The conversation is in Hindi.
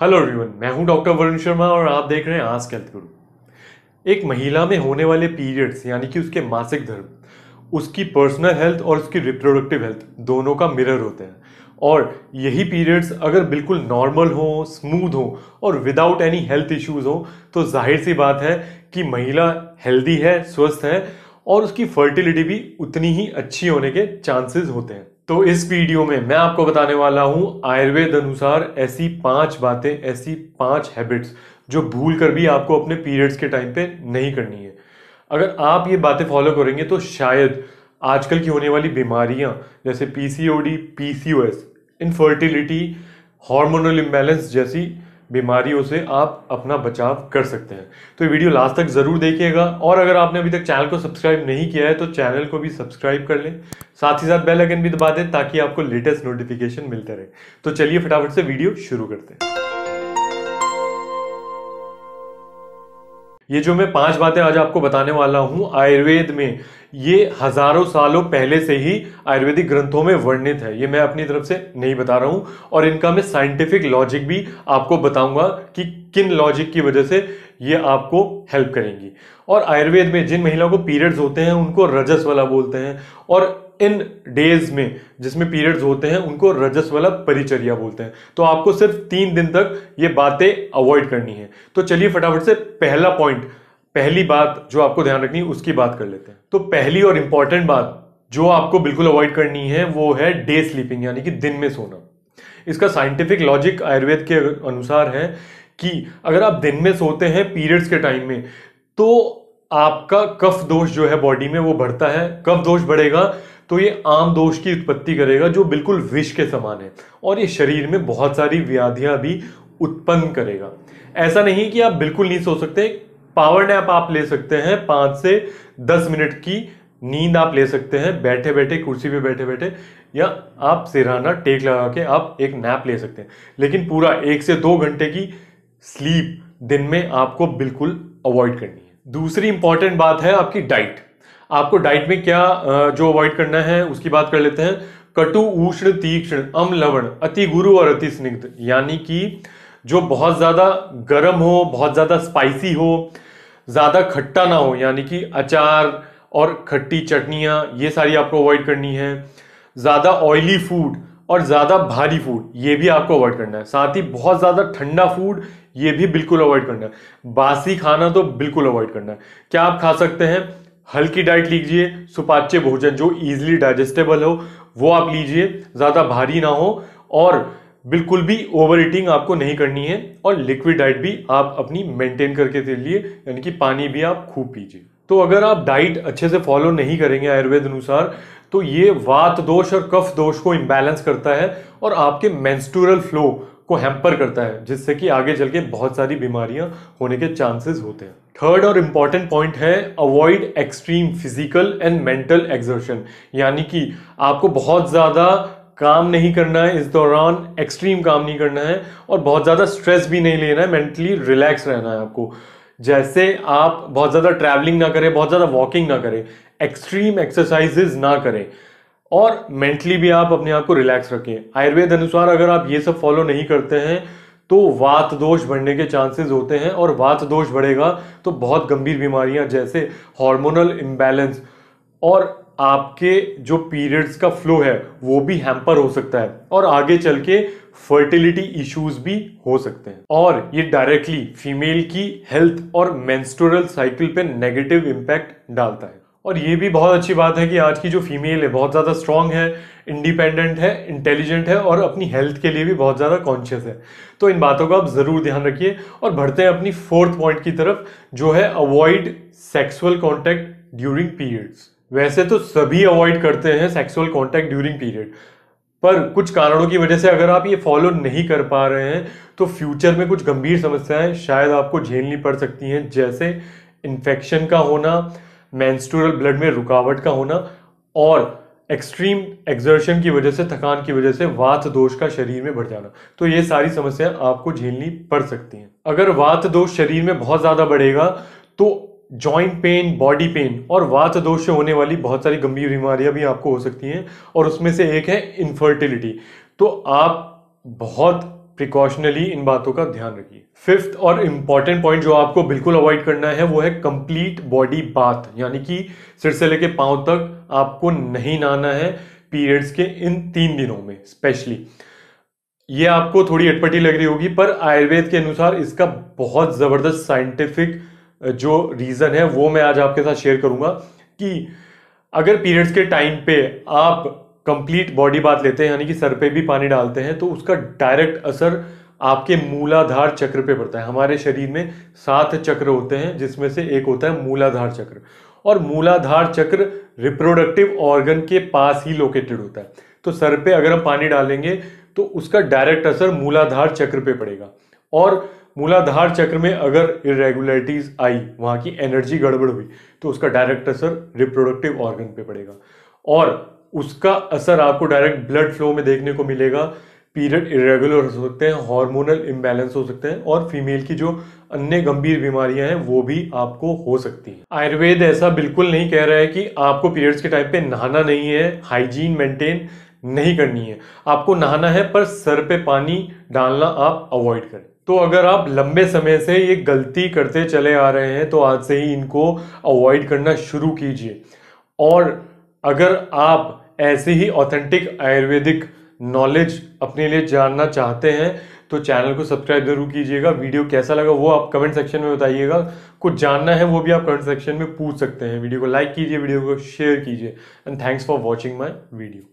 हेलो एवरीवन मैं हूं डॉक्टर वरुण शर्मा और आप देख रहे हैं आज हेल्थ गुरु एक महिला में होने वाले पीरियड्स यानी कि उसके मासिक धर्म उसकी पर्सनल हेल्थ और उसकी रिप्रोडक्टिव हेल्थ दोनों का मिरर होते हैं और यही पीरियड्स अगर बिल्कुल नॉर्मल हो स्मूथ हो और विदाउट एनी हेल्थ इश्यूज हो तो जाहिर सी बात है कि महिला हेल्दी है स्वस्थ है और उसकी फर्टिलिटी भी उतनी ही अच्छी होने के चांसेस होते हैं तो इस वीडियो में मैं आपको बताने वाला हूं आयुर्वेद अनुसार ऐसी पांच बातें ऐसी पांच हैबिट्स जो भूल कर भी आपको अपने पीरियड्स के टाइम पे नहीं करनी है अगर आप ये बातें फॉलो करेंगे तो शायद आजकल की होने वाली बीमारियां जैसे PCOD PCOS infertility hormonal imbalance जैसी बीमारियों से आप अपना बचाव कर सकते हैं तो ये वीडियो लास्ट तक ज़रूर देखिएगा और अगर आपने अभी तक चैनल को सब्सक्राइब नहीं किया है तो चैनल को भी सब्सक्राइब कर लें साथ ही साथ बेल आइकन भी दबा दें ताकि आपको लेटेस्ट नोटिफिकेशन मिलते रहे तो चलिए फटाफट से वीडियो शुरू करते हैं ये जो मैं पांच बातें आज आपको बताने वाला हूं आयुर्वेद में ये हजारों सालों पहले से ही आयुर्वेदिक ग्रंथों में वर्णित है ये मैं अपनी तरफ से नहीं बता रहा हूं और इनका मैं साइंटिफिक लॉजिक भी आपको बताऊंगा कि किन लॉजिक की वजह से ये आपको हेल्प करेंगी और आयुर्वेद में जिन महिलाओं को पीरियड्स होते हैं उनको रजस वाला बोलते हैं और इन डेज में जिसमें पीरियड्स होते हैं उनको रजस वाला परिचर्या बोलते हैं तो आपको सिर्फ तीन दिन तक ये बातें अवॉइड करनी है तो चलिए फटाफट से पहला पॉइंट पहली बात जो आपको ध्यान रखनी है उसकी बात कर लेते हैं तो पहली और इंपॉर्टेंट बात जो आपको बिल्कुल अवॉइड करनी है वो है डे स्लीपिंग यानी कि दिन में सोना इसका साइंटिफिक लॉजिक आयुर्वेद के अनुसार है कि अगर आप दिन में सोते हैं पीरियड्स के टाइम में तो आपका कफ दोष जो है बॉडी में वो बढ़ता है कफ दोष बढ़ेगा तो ये आम दोष की उत्पत्ति करेगा जो बिल्कुल विष के समान है और ये शरीर में बहुत सारी व्याधियां भी उत्पन्न करेगा ऐसा नहीं कि आप बिल्कुल नहीं सो सकते पावर नैप आप ले सकते हैं पाँच से दस मिनट की नींद आप ले सकते हैं बैठे बैठे कुर्सी पे बैठे बैठे या आप सिराना टेक लगा के आप एक नैप ले सकते हैं लेकिन पूरा एक से दो घंटे की स्लीप दिन में आपको बिल्कुल अवॉइड करनी है दूसरी इंपॉर्टेंट बात है आपकी डाइट आपको डाइट में क्या जो अवॉइड करना है उसकी बात कर लेते हैं कटु उष्ण तीक्ष्ण अम लवण अति गुरु और अति स्निग्ध यानी कि जो बहुत ज़्यादा गर्म हो बहुत ज़्यादा स्पाइसी हो ज़्यादा खट्टा ना हो यानी कि अचार और खट्टी चटनियाँ ये सारी आपको अवॉइड करनी है ज़्यादा ऑयली फूड और ज़्यादा भारी फूड ये भी आपको अवॉइड करना है साथ ही बहुत ज़्यादा ठंडा फूड ये भी बिल्कुल अवॉइड करना है बासी खाना तो बिल्कुल अवॉइड करना है क्या आप खा सकते हैं हल्की डाइट लीजिए सुपाच्य भोजन जो ईजिली डाइजेस्टेबल हो वो आप लीजिए ज़्यादा भारी ना हो और बिल्कुल भी ओवर ईटिंग आपको नहीं करनी है और लिक्विड डाइट भी आप अपनी मेंटेन करके चलिए यानी कि पानी भी आप खूब पीजिए तो अगर आप डाइट अच्छे से फॉलो नहीं करेंगे आयुर्वेद अनुसार तो ये वात दोष और कफ दोष को इम्बैलेंस करता है और आपके मेंस्टूरल फ्लो को हैम्पर करता है जिससे कि आगे चल के बहुत सारी बीमारियां होने के चांसेस होते हैं थर्ड और इम्पॉर्टेंट पॉइंट है avoid extreme physical and mental exertion यानी कि आपको बहुत ज़्यादा काम नहीं करना है इस दौरान एक्सट्रीम काम नहीं करना है और बहुत ज़्यादा स्ट्रेस भी नहीं लेना है मेंटली रिलैक्स रहना है आपको जैसे आप बहुत ज़्यादा ट्रैवलिंग ना करें बहुत ज़्यादा वॉकिंग ना करें एक्सट्रीम एक्सरसाइजेज ना करें और मेंटली भी आप अपने आप को रिलैक्स रखें आयुर्वेद अनुसार अगर आप ये सब फॉलो नहीं करते हैं तो वात दोष बढ़ने के चांसेस होते हैं और वात दोष बढ़ेगा तो बहुत गंभीर बीमारियां जैसे हार्मोनल इम्बैलेंस और आपके जो पीरियड्स का फ्लो है वो भी हैम्पर हो सकता है और आगे चल के फर्टिलिटी इश्यूज भी हो सकते हैं और ये डायरेक्टली फीमेल की हेल्थ और मेंस्ट्रुअल साइकिल पे नेगेटिव इम्पैक्ट डालता है और ये भी बहुत अच्छी बात है कि आज की जो फीमेल है बहुत ज़्यादा स्ट्रांग है इंडिपेंडेंट है इंटेलिजेंट है और अपनी हेल्थ के लिए भी बहुत ज़्यादा कॉन्शियस है तो इन बातों का आप ज़रूर ध्यान रखिए और बढ़ते हैं अपनी फोर्थ पॉइंट की तरफ जो है avoid sexual contact during periods वैसे तो सभी अवॉइड करते हैं सेक्सुअल कॉन्टेक्ट ड्यूरिंग पीरियड पर कुछ कारणों की वजह से अगर आप ये फॉलो नहीं कर पा रहे हैं तो फ्यूचर में कुछ गंभीर समस्याएं शायद आपको झेलनी पड़ सकती हैं जैसे इन्फेक्शन का होना मैंस्टूरल ब्लड में रुकावट का होना और एक्सट्रीम एक्जर्शन की वजह से थकान की वजह से वात दोष का शरीर में बढ़ जाना तो ये सारी समस्याएं आपको झेलनी पड़ सकती हैं अगर वात दोष शरीर में बहुत ज़्यादा बढ़ेगा तो जॉइंट पेन बॉडी पेन और वात दोष से होने वाली बहुत सारी गंभीर बीमारियां भी आपको हो सकती हैं और उसमें से एक है इनफर्टिलिटी तो आप बहुत प्रिकॉशनली इन बातों का ध्यान रखिए फिफ्थ और इम्पॉर्टेंट पॉइंट जो आपको बिल्कुल अवॉइड करना है वो है कंप्लीट बॉडी बाथ यानी कि सिर से लेके पांव तक आपको नहीं नहाना है पीरियड्स के इन तीन दिनों में स्पेशली ये आपको थोड़ी अटपटी लग रही होगी पर आयुर्वेद के अनुसार इसका बहुत ज़बरदस्त साइंटिफिक जो रीज़न है वो मैं आज आपके साथ शेयर करूंगा कि अगर पीरियड्स के टाइम पे आप कंप्लीट बॉडी बात लेते हैं यानी कि सर पे भी पानी डालते हैं तो उसका डायरेक्ट असर आपके मूलाधार चक्र पे पड़ता है हमारे शरीर में सात चक्र होते हैं जिसमें से एक होता है मूलाधार चक्र और मूलाधार चक्र रिप्रोडक्टिव ऑर्गन के पास ही लोकेटेड होता है तो सर पे अगर हम पानी डालेंगे तो उसका डायरेक्ट असर मूलाधार चक्र पे पड़ेगा और मूलाधार चक्र में अगर इरेगुलरिटीज आई वहाँ की एनर्जी गड़बड़ हुई तो उसका डायरेक्ट असर रिप्रोडक्टिव ऑर्गन पे पड़ेगा और उसका असर आपको डायरेक्ट ब्लड फ्लो में देखने को मिलेगा पीरियड इरेगुलर हो सकते हैं हार्मोनल इम्बेलेंस हो सकते हैं और फीमेल की जो अन्य गंभीर बीमारियां हैं वो भी आपको हो सकती हैं आयुर्वेद ऐसा बिल्कुल नहीं कह रहा है कि आपको पीरियड्स के टाइम पे नहाना नहीं है हाइजीन मेंटेन नहीं करनी है आपको नहाना है पर सर पे पानी डालना आप अवॉइड करें तो अगर आप लंबे समय से ये गलती करते चले आ रहे हैं तो आज से ही इनको अवॉइड करना शुरू कीजिए और अगर आप ऐसे ही ऑथेंटिक आयुर्वेदिक नॉलेज अपने लिए जानना चाहते हैं तो चैनल को सब्सक्राइब जरूर कीजिएगा वीडियो कैसा लगा वो आप कमेंट सेक्शन में बताइएगा कुछ जानना है वो भी आप कमेंट सेक्शन में पूछ सकते हैं वीडियो को लाइक कीजिए वीडियो को शेयर कीजिए and thanks for watching my video